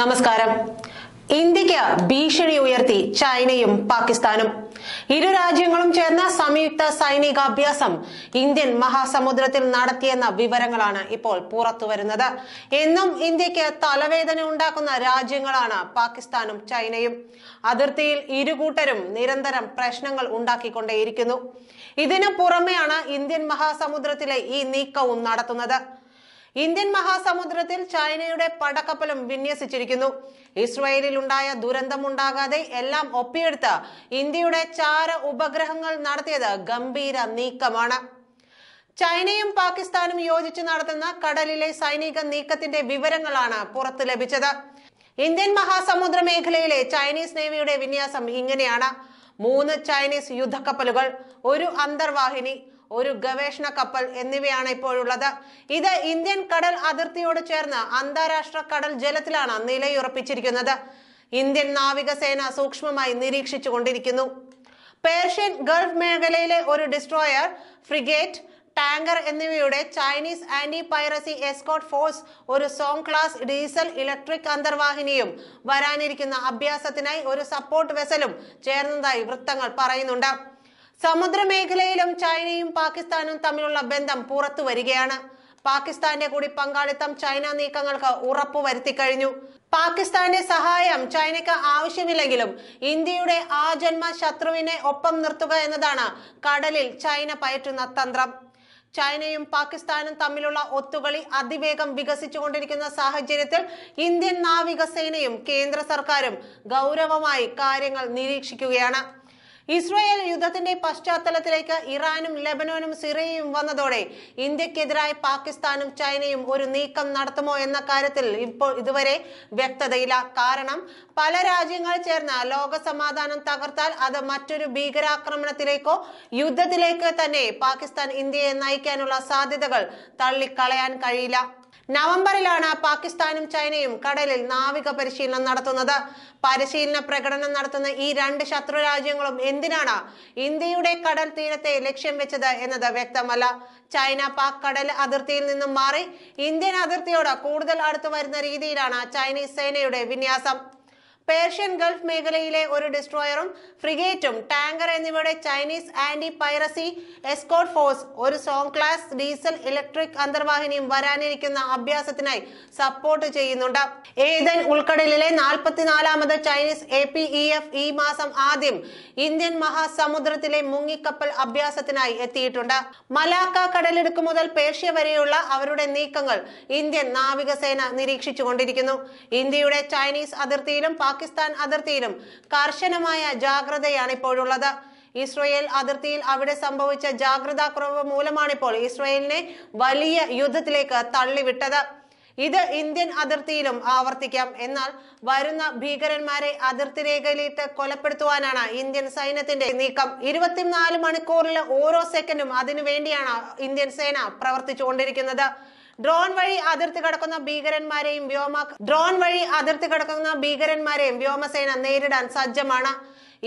നമസ്കാരം ഇന്ത്യക്ക് ഭീഷണി ഉയർത്തി ചൈനയും പാകിസ്ഥാനും ഇരു രാജ്യങ്ങളും ചേർന്ന സംയുക്ത സൈനികാഭ്യാസം ഇന്ത്യൻ മഹാസമുദ്രത്തിൽ നടത്തിയെന്ന വിവരങ്ങളാണ് ഇപ്പോൾ പുറത്തുവരുന്നത് എന്നും ഇന്ത്യക്ക് തലവേദന ഉണ്ടാക്കുന്ന രാജ്യങ്ങളാണ് പാകിസ്ഥാനും ചൈനയും അതിർത്തിയിൽ ഇരു കൂട്ടരും നിരന്തരം പ്രശ്നങ്ങൾ ഉണ്ടാക്കിക്കൊണ്ടേയിരിക്കുന്നു ഇതിനു പുറമെയാണ് ഇന്ത്യൻ മഹാസമുദ്രത്തിലെ ഈ നീക്കവും നടത്തുന്നത് ഇന്ത്യൻ മഹാസമുദ്രത്തിൽ ചൈനയുടെ പടക്കപ്പലും വിന്യസിച്ചിരിക്കുന്നു ഇസ്രയേലിൽ ഉണ്ടായ ഉണ്ടാകാതെ എല്ലാം ഒപ്പിയെടുത്ത് ഇന്ത്യയുടെ ചാര ഉപഗ്രഹങ്ങൾ നടത്തിയത് ഗംഭീര നീക്കമാണ് ചൈനയും പാകിസ്ഥാനും യോജിച്ച് നടത്തുന്ന കടലിലെ സൈനിക നീക്കത്തിന്റെ വിവരങ്ങളാണ് പുറത്തു ലഭിച്ചത് ഇന്ത്യൻ മഹാസമുദ്ര മേഖലയിലെ ചൈനീസ് നേവിയുടെ വിന്യാസം ഇങ്ങനെയാണ് മൂന്ന് ചൈനീസ് യുദ്ധക്കപ്പലുകൾ ഒരു അന്തർവാഹിനി ഒരു ഗവേഷണ കപ്പൽ എന്നിവയാണ് ഇപ്പോഴുള്ളത് ഇത് ഇന്ത്യൻ കടൽ അതിർത്തിയോട് ചേർന്ന് അന്താരാഷ്ട്ര കടൽ ജലത്തിലാണ് നിലയുറപ്പിച്ചിരിക്കുന്നത് ഇന്ത്യൻ നാവികസേന സൂക്ഷ്മമായി നിരീക്ഷിച്ചു കൊണ്ടിരിക്കുന്നു പേർഷ്യൻ ഗൾഫ് മേഖലയിലെ ഒരു ഡിസ്ട്രോയർ ഫ്രിഗേറ്റ് ടാങ്കർ എന്നിവയുടെ Chinese anti piracy escort force ഒരു സോങ് ക്ലാസ് ഡീസൽ ഇലക്ട്രിക് അന്തർവാഹിനിയും വരാനിരിക്കുന്ന അഭ്യാസത്തിനായി ഒരു സപ്പോർട്ട് വെസലും ചേർന്നതായി വൃത്തങ്ങൾ പറയുന്നുണ്ട് സമുദ്രമേഖലയിലും ചൈനയും പാകിസ്ഥാനും തമ്മിലുള്ള ബന്ധം പുറത്തു വരികയാണ് പാകിസ്ഥാന്റെ കൂടി പങ്കാളിത്തം ചൈന നീക്കങ്ങൾക്ക് ഉറപ്പു വരുത്തി കഴിഞ്ഞു പാകിസ്ഥാന്റെ സഹായം ചൈനയ്ക്ക് ആവശ്യമില്ലെങ്കിലും ഇന്ത്യയുടെ ജന്മ ശത്രുവിനെ ഒപ്പം നിർത്തുക എന്നതാണ് കടലിൽ ചൈന പയറ്റുന്ന തന്ത്രം ചൈനയും പാകിസ്ഥാനും തമ്മിലുള്ള ഒത്തുകളി അതിവേഗം വികസിച്ചുകൊണ്ടിരിക്കുന്ന സാഹചര്യത്തിൽ ഇന്ത്യൻ നാവികസേനയും കേന്ദ്ര സർക്കാരും ഗൗരവമായി കാര്യങ്ങൾ നിരീക്ഷിക്കുകയാണ് ഇസ്രായേൽ യുദ്ധത്തിന്റെ പശ്ചാത്തലത്തിലേക്ക് ഇറാനും ലെബനോനും സിറിയയും വന്നതോടെ ഇന്ത്യക്കെതിരായി പാകിസ്ഥാനും ചൈനയും ഒരു നീക്കം നടത്തുമോ എന്ന കാര്യത്തിൽ ഇപ്പോൾ ഇതുവരെ വ്യക്തതയില്ല കാരണം പല രാജ്യങ്ങൾ ചേർന്ന ലോക സമാധാനം തകർത്താൽ അത് മറ്റൊരു ഭീകരാക്രമണത്തിലേക്കോ യുദ്ധത്തിലേക്കോ തന്നെ പാകിസ്ഥാൻ ഇന്ത്യയെ നയിക്കാനുള്ള സാധ്യതകൾ തള്ളിക്കളയാൻ കഴിയില്ല നവംബറിലാണ് പാകിസ്ഥാനും ചൈനയും കടലിൽ നാവിക പരിശീലനം നടത്തുന്നത് പരിശീലന പ്രകടനം നടത്തുന്ന ഈ രണ്ട് ശത്രു രാജ്യങ്ങളും എന്തിനാണ് ഇന്ത്യയുടെ കടൽ തീരത്തെ ലക്ഷ്യം വെച്ചത് എന്നത് വ്യക്തമല്ല ചൈന പാക് കടൽ അതിർത്തിയിൽ നിന്നും മാറി ഇന്ത്യൻ അതിർത്തിയോട് കൂടുതൽ അടുത്തു വരുന്ന രീതിയിലാണ് ചൈനീസ് സേനയുടെ വിന്യാസം പേർഷ്യൻ ഗൾഫ് മേഖലയിലെ ഒരു ഡിസ്ട്രോയറും ഫ്രിഗേറ്റും ടാങ്കർ എന്നിവയുടെ Chinese anti piracy escort force ഒരു സോങ് ക്ലാസ് ഡീസൽ ഇലക്ട്രിക് അന്തർവാഹിനിയും വരാനിരിക്കുന്ന അഭ്യാസത്തിനായി സപ്പോർട്ട് ചെയ്യുന്നുണ്ട് ഏതൻ ഉൾക്കടലിലെ നാൽപ്പത്തിനാലാമത് Chinese A P E F ഈ മാസം ആദ്യം ഇന്ത്യൻ മഹാസമുദ്രത്തിലെ മുങ്ങിക്കപ്പൽ അഭ്യാസത്തിനായി എത്തിയിട്ടുണ്ട് മലാക്ക കടലിടുക്ക് മുതൽ പേർഷ്യ വരെയുള്ള അവരുടെ നീക്കങ്ങൾ ഇന്ത്യൻ നാവികസേന നിരീക്ഷിച്ചുകൊണ്ടിരിക്കുന്നു ഇന്ത്യയുടെ ചൈനീസ് അതിർത്തിയിലും പാകിസ്ഥാൻ അതിർത്തിയിലും കർശനമായ ജാഗ്രതയാണ് ഇപ്പോഴുള്ളത് ഇസ്രയേൽ അതിർത്തിയിൽ അവിടെ സംഭവിച്ച ജാഗ്രതാ കുറവ് മൂലമാണിപ്പോൾ ഇസ്രയേലിനെ വലിയ യുദ്ധത്തിലേക്ക് തള്ളിവിട്ടത് ഇത് ഇന്ത്യൻ അതിർത്തിയിലും ആവർത്തിക്കാം എന്നാൽ വരുന്ന ഭീകരന്മാരെ അതിർത്തി രേഖയിലിട്ട് കൊലപ്പെടുത്തുവാനാണ് ഇന്ത്യൻ സൈന്യത്തിന്റെ നീക്കം ഇരുപത്തിനാല് മണിക്കൂറിൽ ഓരോ സെക്കൻഡും അതിനുവേണ്ടിയാണ് ഇന്ത്യൻ സേന പ്രവർത്തിച്ചുകൊണ്ടിരിക്കുന്നത് ഡ്രോൺ വഴി അതിർത്തി കടക്കുന്ന ഭീകരന്മാരെയും വ്യോമ ഡ്രോൺ വഴി അതിർത്തി കടക്കുന്ന ഭീകരന്മാരെയും വ്യോമസേന നേരിടാൻ സജ്ജമാണ്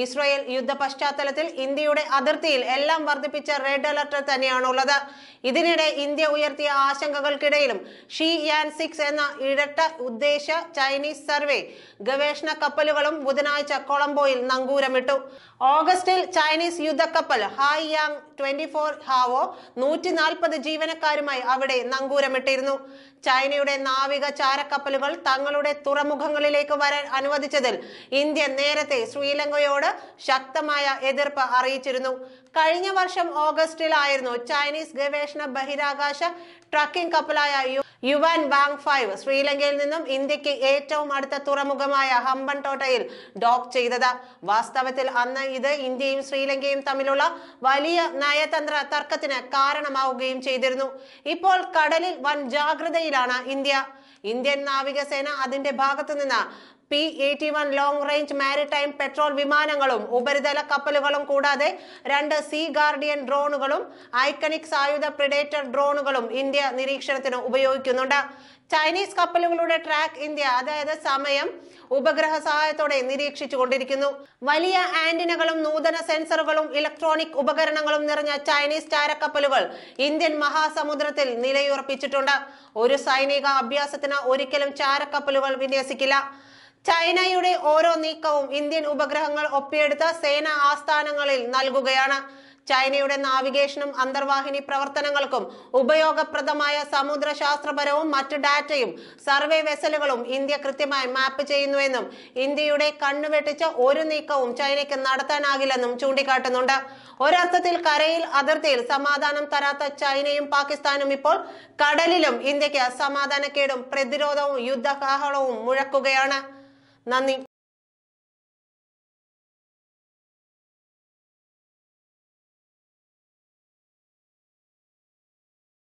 ഇസ്രായേൽ യുദ്ധ പശ്ചാത്തലത്തിൽ ഇന്ത്യയുടെ അതിർത്തിയിൽ എല്ലാം വർദ്ധിപ്പിച്ച റെഡ് അലർട്ട് തന്നെയാണുള്ളത് ഇതിനിടെ ഇന്ത്യ ഉയർത്തിയ ആശങ്കകൾക്കിടയിലും ഷീ യാൻ സിക്സ് എന്ന ഇരട്ട ഉദ്ദേശ ചൈനീസ് സർവേ ഗവേഷണ കപ്പലുകളും ബുധനാഴ്ച കൊളംബോയിൽ നങ്കൂരമിട്ടു ഓഗസ്റ്റിൽ ചൈനീസ് യുദ്ധക്കപ്പൽ Hai Yang twenty four Hao നൂറ്റി നാൽപ്പത് ജീവനക്കാരുമായി അവിടെ നങ്കൂരമിട്ടിരുന്നു ചൈനയുടെ നാവിക ചാരക്കപ്പലുകൾ തങ്ങളുടെ തുറമുഖങ്ങളിലേക്ക് വരാൻ അനുവദിച്ചതിൽ ഇന്ത്യ നേരത്തെ ശ്രീലങ്കയോട് ചൈനയോട് ശക്തമായ എതിർപ്പ് അറിയിച്ചിരുന്നു കഴിഞ്ഞ വർഷം ഓഗസ്റ്റിലായിരുന്നു ചൈനീസ് ഗവേഷണ ബഹിരാകാശ ട്രക്കിംഗ് കപ്പലായ യുവാൻ ബാങ് ഫൈവ് ശ്രീലങ്കയിൽ നിന്നും ഇന്ത്യക്ക് ഏറ്റവും അടുത്ത തുറമുഖമായ ടോട്ടയിൽ ഡോക്ക് ചെയ്തത് വാസ്തവത്തിൽ അന്ന് ഇത് ഇന്ത്യയും ശ്രീലങ്കയും തമ്മിലുള്ള വലിയ നയതന്ത്ര തർക്കത്തിന് കാരണമാവുകയും ചെയ്തിരുന്നു ഇപ്പോൾ കടലിൽ വൻ ജാഗ്രതയിലാണ് ഇന്ത്യ ഇന്ത്യൻ നാവികസേന അതിന്റെ ഭാഗത്തു നിന്ന് P eighty one long range maritime patrol വിമാനങ്ങളും ഉപരിതല കപ്പലുകളും കൂടാതെ രണ്ട് സീ ഗാർഡിയൻ ഡ്രോണുകളും ഐക്കണിക് സായുധ പ്രിഡേറ്റർ ഡ്രോണുകളും ഇന്ത്യ നിരീക്ഷണത്തിന് ഉപയോഗിക്കുന്നുണ്ട് ചൈനീസ് കപ്പലുകളുടെ ട്രാക്ക് ഇന്ത്യ അതായത് സമയം ഉപഗ്രഹ സഹായത്തോടെ നിരീക്ഷിച്ചു കൊണ്ടിരിക്കുന്നു വലിയ ആന്റിനകളും നൂതന സെൻസറുകളും ഇലക്ട്രോണിക് ഉപകരണങ്ങളും നിറഞ്ഞ ചൈനീസ് ചാരക്കപ്പലുകൾ ഇന്ത്യൻ മഹാസമുദ്രത്തിൽ നിലയുറപ്പിച്ചിട്ടുണ്ട് ഒരു സൈനിക അഭ്യാസത്തിന് ഒരിക്കലും ചാരക്കപ്പലുകൾ വിന്യസിക്കില്ല ചൈനയുടെ ഓരോ നീക്കവും ഇന്ത്യൻ ഉപഗ്രഹങ്ങൾ ഒപ്പിയെടുത്ത സേനാ ആസ്ഥാനങ്ങളിൽ നൽകുകയാണ് ചൈനയുടെ നാവിഗേഷനും അന്തർവാഹിനി പ്രവർത്തനങ്ങൾക്കും ഉപയോഗപ്രദമായ സമുദ്രശാസ്ത്രപരവും മറ്റ് ഡാറ്റയും സർവേ വെസലുകളും ഇന്ത്യ കൃത്യമായി മാപ്പ് ചെയ്യുന്നുവെന്നും ഇന്ത്യയുടെ കണ്ണുവെട്ടിച്ച ഒരു നീക്കവും ചൈനയ്ക്ക് നടത്താനാകില്ലെന്നും ചൂണ്ടിക്കാട്ടുന്നുണ്ട് ഒരർത്ഥത്തിൽ കരയിൽ അതിർത്തിയിൽ സമാധാനം തരാത്ത ചൈനയും പാകിസ്ഥാനും ഇപ്പോൾ കടലിലും ഇന്ത്യക്ക് സമാധാനക്കേടും പ്രതിരോധവും യുദ്ധകാഹളവും മുഴക്കുകയാണ് നന്ദി